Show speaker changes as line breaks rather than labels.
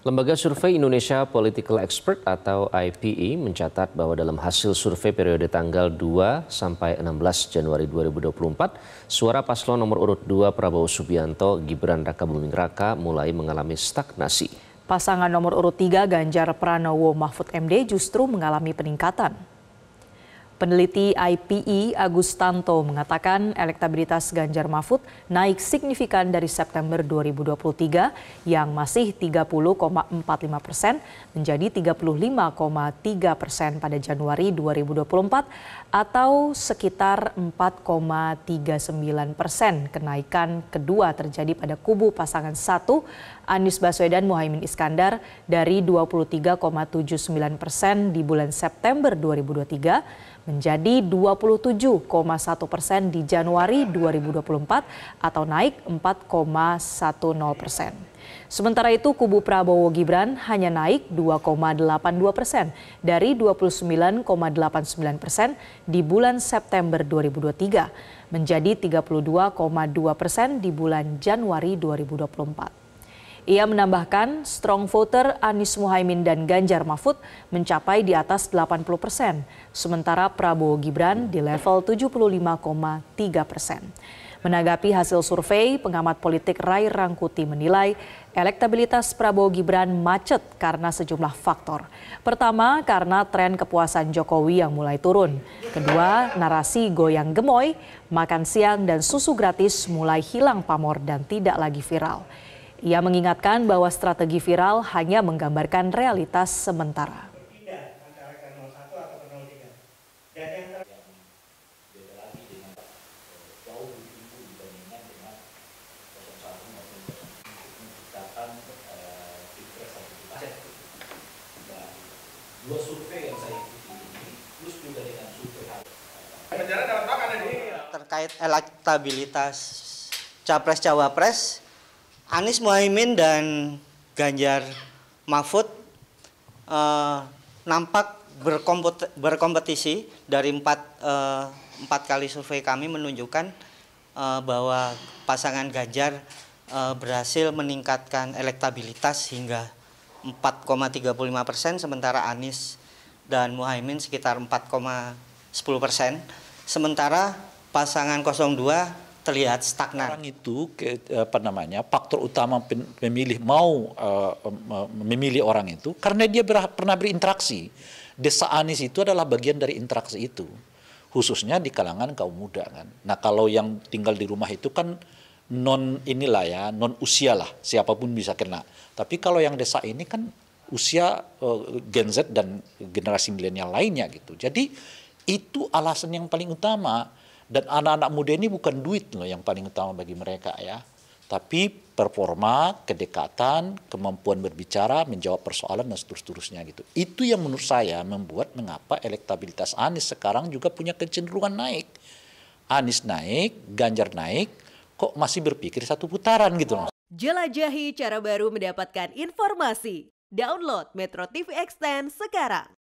Lembaga Survei Indonesia Political Expert atau IPE mencatat bahwa dalam hasil survei periode tanggal 2 sampai 16 Januari 2024, suara paslon nomor urut 2 Prabowo Subianto Gibran Raka Buming Raka mulai mengalami stagnasi.
Pasangan nomor urut 3 Ganjar Pranowo Mahfud MD justru mengalami peningkatan. Peneliti IPE Agustanto mengatakan elektabilitas Ganjar Mahfud naik signifikan dari September 2023 yang masih 30,45 persen menjadi 35,3 persen pada Januari 2024 atau sekitar 4,39 persen. Kenaikan kedua terjadi pada kubu pasangan satu Anies Baswedan Muhaimin Iskandar dari 23,79 persen di bulan September 2023 menjadi 27,1 persen di Januari 2024 atau naik 4,10 persen. Sementara itu kubu Prabowo Gibran hanya naik 2,82 persen dari 29,89 persen di bulan September 2023 menjadi 32,2 persen di bulan Januari 2024. Ia menambahkan strong voter Anies Muhaimin dan Ganjar Mahfud mencapai di atas 80 persen, sementara Prabowo Gibran di level 75,3 persen. Menanggapi hasil survei, pengamat politik Rai Rangkuti menilai elektabilitas Prabowo Gibran macet karena sejumlah faktor. Pertama, karena tren kepuasan Jokowi yang mulai turun. Kedua, narasi goyang gemoy, makan siang dan susu gratis mulai hilang pamor dan tidak lagi viral. Ia mengingatkan bahwa strategi viral hanya menggambarkan realitas sementara.
terkait elektabilitas capres cawapres Anies Mohaimin dan Ganjar Mahfud uh, nampak berkompet berkompetisi dari empat uh, empat kali survei kami menunjukkan uh, bahwa pasangan Ganjar uh, berhasil meningkatkan elektabilitas hingga 4,35 persen, sementara Anies dan Muhaimin sekitar 4,10 persen. Sementara pasangan 02 terlihat stagnan. Orang itu ke, eh, apa namanya faktor utama pemilih mau uh,
memilih orang itu karena dia ber, pernah berinteraksi. Desa Anies itu adalah bagian dari interaksi itu, khususnya di kalangan kaum muda kan. Nah kalau yang tinggal di rumah itu kan non inilah ya non usia lah siapapun bisa kena. Tapi kalau yang desa ini kan usia uh, Gen Z dan generasi milenial lainnya gitu. Jadi itu alasan yang paling utama dan anak-anak muda ini bukan duit loh yang paling utama bagi mereka ya. Tapi performa, kedekatan, kemampuan berbicara, menjawab persoalan dan seterusnya gitu. Itu yang menurut saya membuat mengapa elektabilitas Anies sekarang juga punya kecenderungan naik. Anies naik, Ganjar naik, kok masih berpikir satu putaran gitu loh.
Jelajahi cara baru mendapatkan informasi. Download Metro TV Extend sekarang.